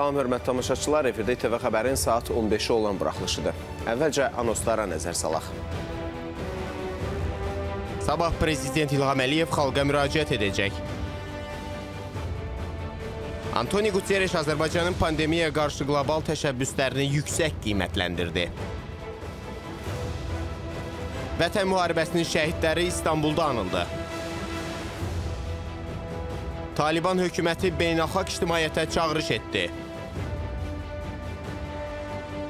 Salam hörmət tamaşaçılar, efirdə TV xəbərin saat 15-i olan buraxılışıdır. Əvvəlcə anoslara nəzər salaq. Sabah Prezident İlham Əliyev xalqa müraciət edəcək. Antoni Qutyereş Azərbaycanın pandemiyaya qarşı qlobal təşəbbüslərini yüksək qiymətləndirdi. Vətən müharibəsinin şəhidləri İstanbulda anıldı. Taliban hökuməti beynəlxalq ictimaiyyətə çağırış etdi.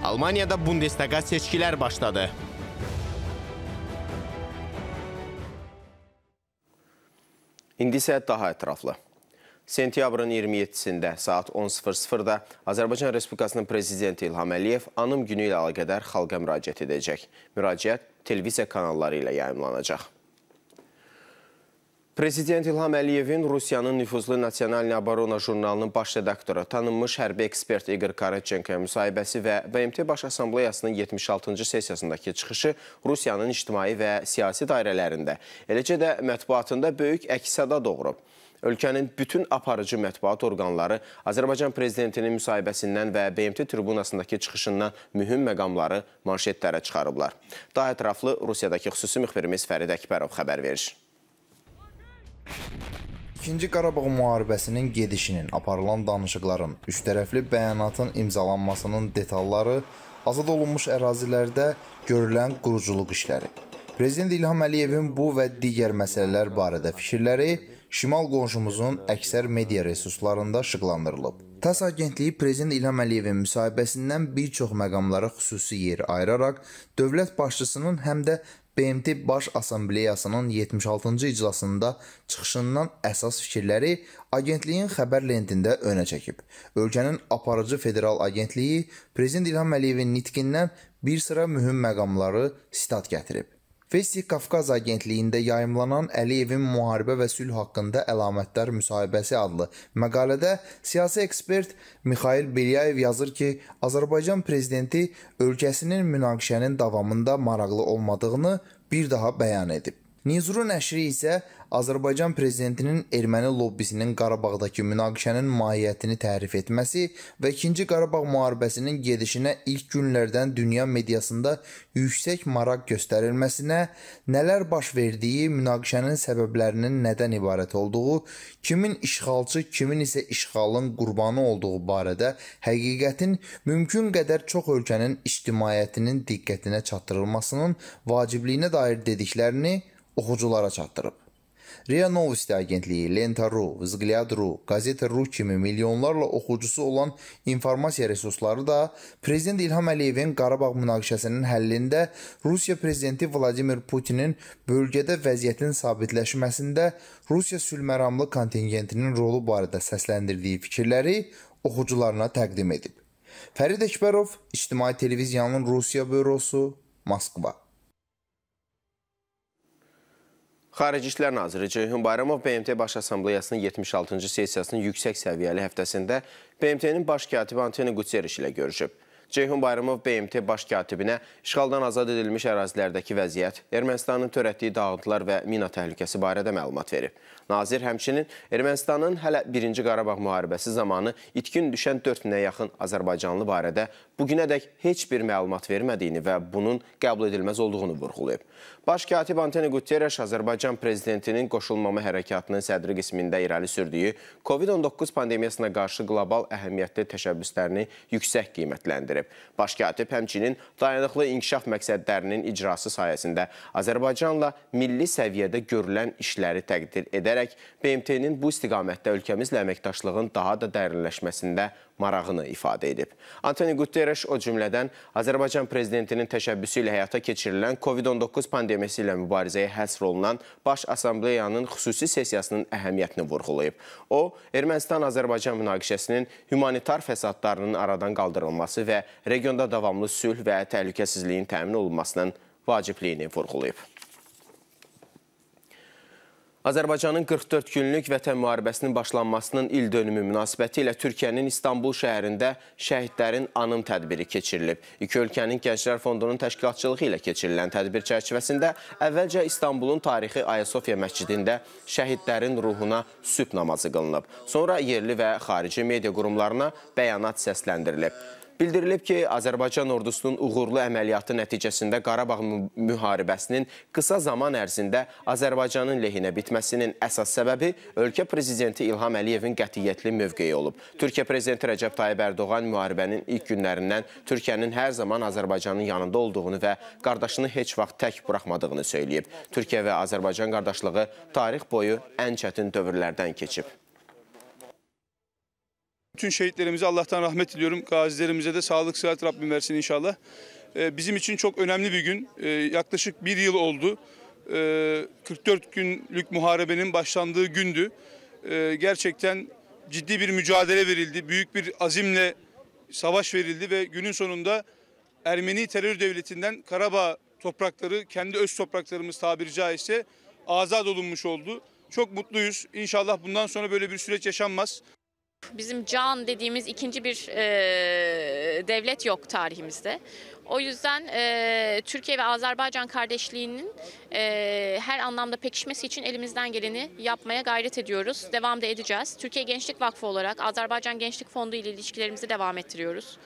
Almaniyada Bundestaga seçkilər başladı. İndi isə daha ətraflı. Sentyabrın 27-sində saat 10.00-da Azərbaycan Respublikasının Prezidenti İlham Əliyev anım günü ilə əlaqədar xalqa müraciət edəcək. Müraciət televiziya kanalları ilə yayımlanacaq. Prezident İlham Əliyevin Rusiyanın nüfuzlu Nasionalni Abarona jurnalının baş redaktoru, tanınmış hərbi ekspert İqır Karatçenko müsahibəsi və BMT Baş Assambleyasının 76-cı sessiyasındakı çıxışı Rusiyanın ictimai və siyasi dairələrində, eləcə də mətbuatında böyük əksada doğurub. Ölkənin bütün aparıcı mətbuat orqanları Azərbaycan prezidentinin müsahibəsindən və BMT tribunasındakı çıxışından mühüm məqamları manşetlərə çıxarıblar. Daha ətraflı Rusiyadakı xüsusi müxbirimiz Fərid Əkbərov xəbər verir. İkinci Qarabağ müharibəsinin gedişinin, aparılan danışıqların, üçtərəfli bəyanatın imzalanmasının detalları, azad olunmuş ərazilərdə görülən quruculuq işləri. Prezident İlham Əliyevin bu və digər məsələlər barədə fikirləri şimal qonşumuzun əksər media resurslarında işıqlandırılıb. TASS agentliyi prezident İlham Əliyevin müsahibəsindən bir çox məqamlara xüsusi yer ayıraraq dövlət başçısının həm də BMT Baş Assambleyasının 76-cı iclasında çıxışından əsas fikirləri agentliyin xəbər lentində önə çəkib. Ölkənin aparıcı federal agentliyi prezident İlham Əliyevin nitqindən bir sıra mühüm məqamları sitat gətirib. Vesti Qafqaz Agentliyində yayımlanan Əliyevin müharibə və sülh haqqında əlamətlər müsahibəsi adlı məqalədə siyasi ekspert Mixail Belyayev yazır ki, Azərbaycan prezidenti ölkəsinin münaqişənin davamında maraqlı olmadığını bir daha bəyan edib. Nizru nəşri isə Azərbaycan prezidentinin erməni lobbisinin Qarabağdakı münaqişənin mahiyyətini tərif etməsi və 2-ci Qarabağ müharibəsinin gedişinə ilk günlərdən dünya mediasında yüksək maraq göstərilməsinə, nələr baş verdiyi, münaqişənin səbəblərinin nədən ibarət olduğu, kimin işğalçı, kimin isə işğalın qurbanı olduğu barədə həqiqətin mümkün qədər çox ölkənin ictimaiyyətinin diqqətinə çatdırılmasının vacibliyinə dair dediklərini oxuculara çatdırıb. Ria Novosti agentliyi, Lenta.ru, Vzgliad.ru, Qazeta.ru kimi milyonlarla oxucusu olan informasiya resursları da prezident İlham Əliyevin Qarabağ münaqişəsinin həllində Rusiya prezidenti Vladimir Putinin bölgədə vəziyyətin sabitləşməsində Rusiya sülhməramlı kontingentinin rolu barədə səsləndirdiyi fikirləri oxucularına təqdim edib. Fərid Əkbərov, İctimai Televiziyanın Rusiya bürosu, Moskva. Xarici İşlər Naziri Ceyhun Bayramov BMT Baş Assambleyasının 76-cı sessiyasının yüksək səviyyəli həftəsində BMT-nin baş katibi Antoni Qutseriş ilə görüşüb. Ceyhun Bayramov BMT baş katibinə işğaldan azad edilmiş ərazilərdəki vəziyyət, Ermənistanın törətdiyi dağıntılar və mina təhlükəsi barədə məlumat verib. Nazir həmçinin Ermənistanın hələ 1-ci Qarabağ müharibəsi zamanı itkin düşən 4000-ə yaxın Azərbaycanlı barədə bugünədək heç bir məlumat vermədiyini və bunun qəbul edilməz olduğunu vurğulayıb. Baş katib Antonio Guterres Azərbaycan prezidentinin qoşulmama hərəkatının sədri qismində irəli sürdüyü COVID-19 pandemiyasına qarşı qlobal əhəmiyyətli təşəbbüslərini yüksək qiymətləndirib. Baş katib həmçinin dayanıqlı inkişaf məqsədlərinin icrası sayəsində Azərbaycanla milli səviyyədə görülən işləri təqdir edərək BMT-nin bu istiqamətdə ölkəmizlə əməkdaşlığın daha da dərinləşməsində marağını ifadə edib. Antoni Guterres o cümlədən Azərbaycan prezidentinin təşəbbüsü ilə həyata keçirilən COVID-19 pandemiyası ilə mübarizəyə həsr olunan Baş Assambleyanın xüsusi sessiyasının əhəmiyyətini vurğulayıb. O, Ermənistan-Azərbaycan münaqişəsinin humanitar fəsadlarının aradan qaldırılması və regionda davamlı sülh və təhlükəsizliyin təmin olunmasının vacibliyini vurğulayıb. Azərbaycanın 44 günlük vətən müharibəsinin başlanmasının il dönümü münasibəti ilə Türkiyənin İstanbul şəhərində şəhidlərin anım tədbiri keçirilib. İki ölkənin Gənclər Fondunun təşkilatçılığı ilə keçirilən tədbir çərçivəsində əvvəlcə İstanbulun tarixi Ayasofya məscidində şəhidlərin ruhuna süb namazı qılınıb. Sonra yerli və xarici media qurumlarına bəyanat səsləndirilib. Bildirilib ki, Azərbaycan ordusunun uğurlu əməliyyatı nəticəsində Qarabağ müharibəsinin qısa zaman ərzində Azərbaycanın lehinə bitməsinin əsas səbəbi ölkə prezidenti İlham Əliyevin qətiyyətli mövqeyi olub. Türkiyə prezidenti Rəcəb Tayyib Ərdoğan müharibənin ilk günlərindən Türkiyənin hər zaman Azərbaycanın yanında olduğunu və qardaşını heç vaxt tək buraxmadığını söyləyib. Türkiyə və Azərbaycan qardaşlığı tarix boyu ən çətin dövrlərdən keçib. Bütün şehitlerimize Allah'tan rahmet diliyorum. Gazilerimize de sağlık sıhhat Rabbim versin inşallah. Ee, bizim için çok önemli bir gün. Ee, yaklaşık bir yıl oldu. 44 ee, günlük muharebenin başlandığı gündü. Gerçekten ciddi bir mücadele verildi. Büyük bir azimle savaş verildi ve günün sonunda Ermeni terör devletinden Karabağ toprakları, kendi öz topraklarımız tabiri caizse azat olunmuş oldu. Çok mutluyuz. İnşallah bundan sonra böyle bir süreç yaşanmaz. Bizim can dediğimiz ikinci bir e, devlet yok tarihimizde. O yüzden e, Türkiye ve Azerbaycan kardeşliğinin e, her anlamda pekişmesi için elimizden geleni yapmaya gayret ediyoruz. Devam da edeceğiz. Türkiye Gençlik Vakfı olarak Azerbaycan Gençlik Fondu ile ilişkilerimizi devam ettiriyoruz.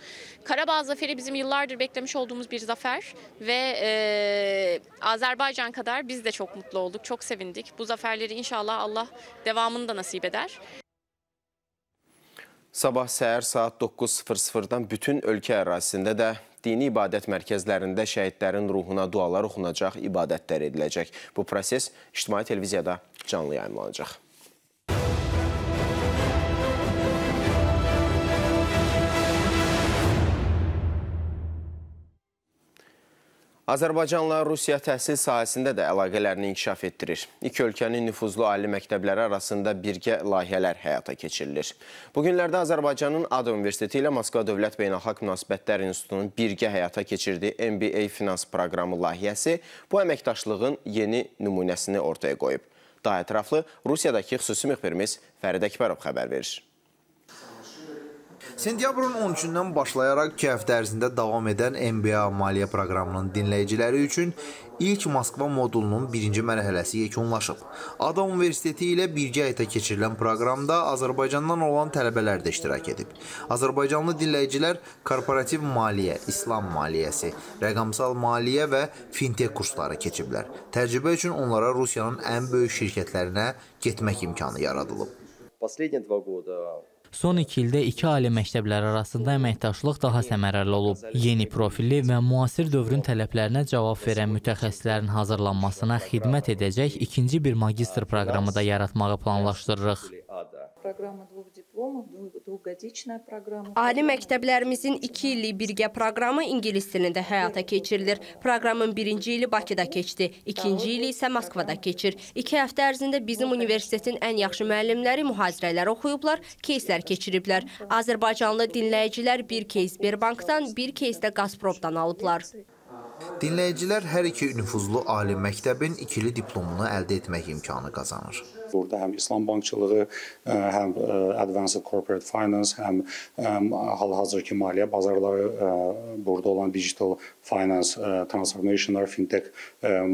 Karabağ Zaferi bizim yıllardır beklemiş olduğumuz bir zafer ve e, Azerbaycan kadar biz de çok mutlu olduk, çok sevindik. Bu zaferleri inşallah Allah devamını da nasip eder. Sabah səhər saat 9.00-dan bütün ölkə ərazisində də dini ibadət mərkəzlərində şəhidlərin ruhuna dualar oxunacaq, ibadətlər ediləcək. Bu proses ictimai televiziyada canlı yayınlanacaq. Azərbaycanla Rusiya təhsil sahəsində də əlaqələrini inkişaf etdirir. İki ölkənin nüfuzlu ali məktəbləri arasında birgə layihələr həyata keçirilir. Bugünlərdə Azərbaycanın ADA Universiteti ilə Moskva Dövlət Beynəlxalq Münasibətlər İnstitutunun birgə həyata keçirdiyi MBA finans proqramı layihəsi bu əməkdaşlığın yeni nümunəsini ortaya qoyub. Daha ətraflı Rusiyadakı xüsusi müxbirimiz Fərid Əkbərov xəbər verir. Sentyabrın 13-dən başlayaraq 2 həftə ərzində davam edən MBA maliyyə proqramının dinləyiciləri üçün ilk Moskva modulunun birinci mərhələsi yekunlaşıb. Ada Universiteti ilə birgə ayda keçirilən proqramda Azərbaycandan olan tələbələr də iştirak edib. Azərbaycanlı dinləyicilər korporativ maliyyə, İslam maliyyəsi, rəqəmsal maliyyə və fintech kursları keçiblər. Təcrübə üçün onlara Rusiyanın ən böyük şirkətlərinə getmək imkanı yaradılıb. Последние два года Son iki ildə iki ali məktəblər arasında əməkdaşlıq daha səmərəli olub. Yeni profilli və müasir dövrün tələblərinə cavab verən mütəxəssislərin hazırlanmasına xidmət edəcək ikinci bir magistr proqramı da yaratmağı planlaşdırırıq. Proqrama dvох дипломов, двух Ali məktəblərimizin 2 illik birgə proqramı ingilis dilində həyata keçirilir. Proqramın birinci ili Bakıda keçdi, ikinci ili isə Moskvada keçir. İki həftə ərzində bizim universitetin ən yaxşı müəllimləri mühazirələr oxuyublar, keyslər keçiriblər. Azərbaycanlı dinləyicilər bir keys Berbankdan, bir keys də Qazprobdan alıblar. Dinləyicilər hər iki nüfuzlu ali məktəbin ikili diplomunu əldə etmək imkanı qazanır burada həm İslam bankçılığı, e, həm e, Advanced Corporate Finance, həm e, hal-hazırki maliyyə bazarları burada olan digital finance transformationlar, fintech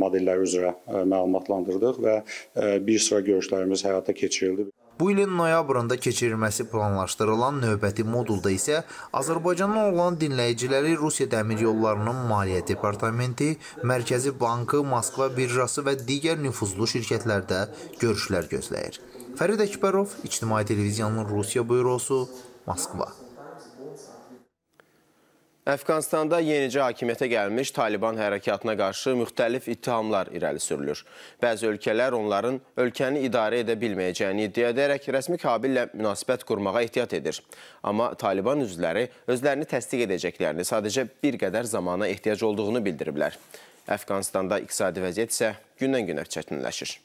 modelləri üzrə məlumatlandırdıq və bir sıra görüşlərimiz həyata keçirildi. Bu ilin noyabrında keçirilməsi planlaşdırılan növbəti modulda isə Azərbaycandan olan dinləyiciləri Rusiya dəmir yollarının maliyyə departamenti, Mərkəzi Bankı, Moskva birjası və digər nüfuzlu şirkətlərdə görüşlər gözləyir. Fərid Əkbərov, İctimai Televiziyanın Rusiya bürosu, Moskva. Əfqanistanda yenicə hakimiyyətə gəlmiş Taliban hərəkatına qarşı müxtəlif ittihamlar irəli sürülür. Bəzi ölkələr onların ölkəni idarə edə bilməyəcəyini iddia edərək rəsmi Kabillə münasibət qurmağa ehtiyat edir. Amma Taliban üzvləri özlərini təsdiq edəcəklərini sadəcə bir qədər zamana ehtiyac olduğunu bildiriblər. Əfqanistanda iqtisadi vəziyyət isə gündən-günə çətinləşir.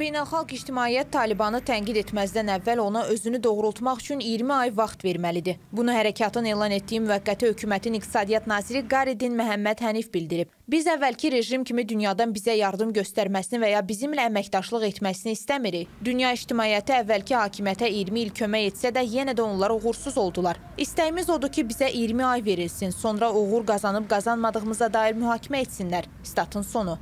Beynəlxalq ictimaiyyət Talibanı tənqid etməzdən əvvəl ona özünü doğrultmaq üçün 20 ay vaxt verməlidir. Bunu hərəkatın elan etdiyi müvəqqəti hökumətin iqtisadiyyat naziri Qaridin Məhəmməd Hənif bildirib. Biz əvvəlki rejim kimi dünyadan bizə yardım göstərməsini və ya bizimlə əməkdaşlıq etməsini istəmirik. Dünya ictimaiyyəti əvvəlki hakimiyyətə 20 il kömək etsə də yenə də onlar uğursuz oldular. İstəyimiz odur ki, bizə 20 ay verilsin, sonra uğur qazanıb qazanmadığımıza dair mühakimə etsinlər. Statın sonu.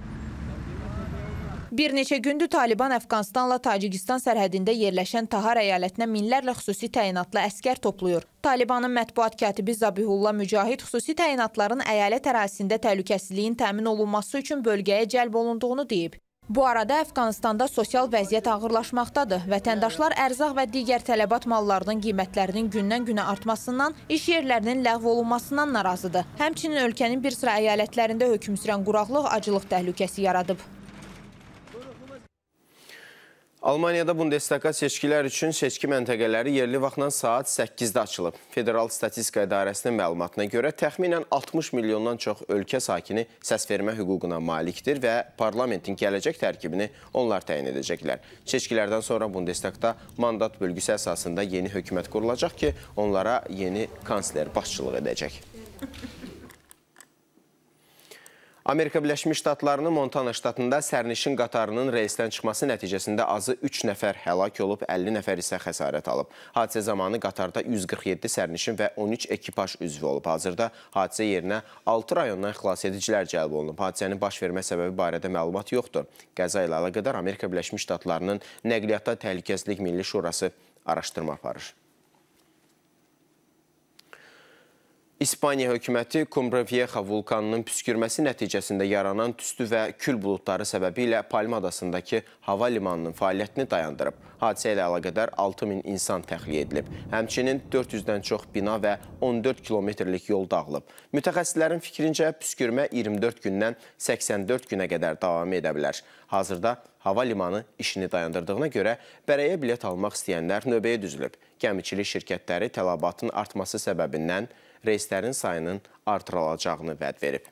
Bir neçə gündür Taliban Əfqanistanla Tacikistan sərhədində yerləşən Tahar əyalətinə minlərlə xüsusi təyinatlı əsgər toplayır. Talibanın mətbuat katibi Zabihullah Mücahid xüsusi təyinatların əyalət ərazisində təhlükəsizliyin təmin olunması üçün bölgəyə cəlb olunduğunu deyib. Bu arada Əfqanistanda sosial vəziyyət ağırlaşmaqdadır. Vətəndaşlar ərzaq və digər tələbat mallarının qiymətlərinin gündən-günə artmasından, iş yerlərinin ləğv olunmasından narazıdır. Həmçinin ölkənin bir sıra əyalətlərində hökm sürən quraqlıq acılıq təhlükəsi yaradıb. Almaniyada Bundestaqa seçkilər üçün seçki məntəqələri yerli vaxtla saat 8-də açılıb. Federal Statistika İdarəsinin məlumatına görə təxminən 60 milyondan çox ölkə sakini səs vermə hüququna malikdir və parlamentin gələcək tərkibini onlar təyin edəcəklər. Seçkilərdən sonra Bundestaqda mandat bölgüsü əsasında yeni hökumət qurulacaq ki, onlara yeni kansler başçılıq edəcək. Amerika Birləşmiş Ştatlarının Montana ştatında sərnişin qatarının reysdən çıxması nəticəsində azı 3 nəfər həlak olub, 50 nəfər isə xəsarət alıb. Hadisə zamanı qatarda 147 sərnişin və 13 ekipaj üzvü olub. Hazırda hadisə yerinə 6 rayondan xilas edicilər cəlb olunub. Hadisənin baş vermə səbəbi barədə məlumat yoxdur. Qəza ilə əlaqədar Amerika Birləşmiş Ştatlarının Nəqliyyatda Təhlükəsizlik Milli Şurası araşdırma aparır. İspaniya hökuməti Kumbrevieja vulkanının püskürməsi nəticəsində yaranan tüstü və kül buludları səbəbilə Palma adasındakı hava limanının fəaliyyətini dayandırıb. Hadisə ilə əlaqədar 6000 insan təxliyə edilib. Həmçinin 400-dən çox bina və 14 kilometrlik yol dağılıb. Mütəxəssislərin fikrincə püskürmə 24 gündən 84 günə qədər davam edə bilər. Hazırda hava limanı işini dayandırdığına görə bərəyə bilet almaq istəyənlər növbəyə düzülüb. Gəmiçilik şirkətləri tələbatın artması səbəbindən reyslərin sayının artırılacağını vəd verib.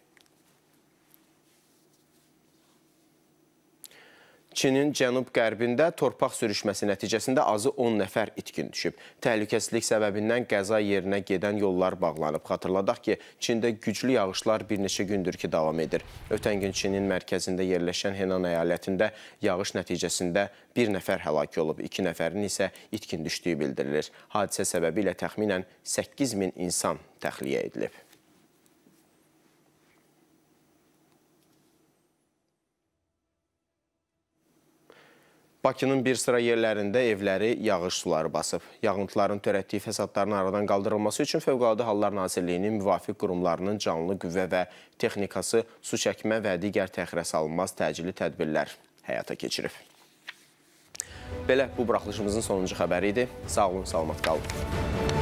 Çinin cənub-qərbində torpaq sürüşməsi nəticəsində azı 10 nəfər itkin düşüb. Təhlükəsizlik səbəbindən qəza yerinə gedən yollar bağlanıb. Xatırladaq ki, Çində güclü yağışlar bir neçə gündür ki, davam edir. Ötən gün Çinin mərkəzində yerləşən Henan əyalətində yağış nəticəsində bir nəfər həlak olub, iki nəfərin isə itkin düşdüyü bildirilir. Hadisə səbəbi ilə təxminən 8 min insan təxliyə edilib. Bakının bir sıra yerlərində evləri yağış suları basıb. Yağıntıların törətdiyi fəsadların aradan qaldırılması üçün Fövqəladə Hallar Nazirliyinin müvafiq qurumlarının canlı qüvvə və texnikası su çəkmə və digər təxirə salınmaz təcili tədbirlər həyata keçirib. Belə bu buraxılışımızın sonuncu xəbəri idi. Sağ olun, salamat qalın.